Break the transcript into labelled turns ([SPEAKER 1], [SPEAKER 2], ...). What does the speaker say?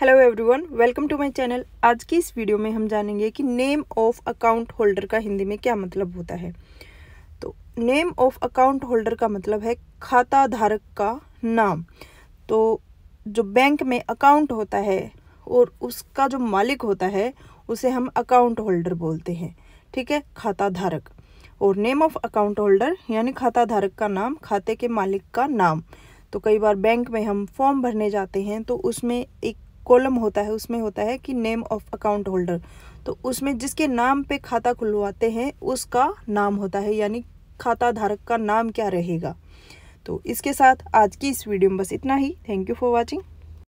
[SPEAKER 1] hello everyone welcome to my channel आज की इस वीडियो में हम जानेंगे कि नेम ऑफ अकाउंट होल्डर का हिंदी में क्या मतलब होता है तो नेम ऑफ अकाउंट होल्डर का मतलब है खाता धारक का नाम तो जो बैंक में अकाउंट होता है और उसका जो मालिक होता है उसे हम अकाउंट होल्डर बोलते हैं ठीक है खाता धारक और नेम ऑफ अकाउंट होल्डर यानी खाता धारक का नाम खाते के मालिक का नाम तो कई बार बैंक में हम फॉर्म भरने जाते हैं तो उसमें एक कॉलम होता है उसमें होता है कि नेम ऑफ अकाउंट होल्डर तो उसमें जिसके नाम पे खाता खुलवाते हैं उसका नाम होता है यानी खाता धारक का नाम क्या रहेगा तो इसके साथ आज की इस वीडियो में बस इतना ही थैंक यू फॉर वॉचिंग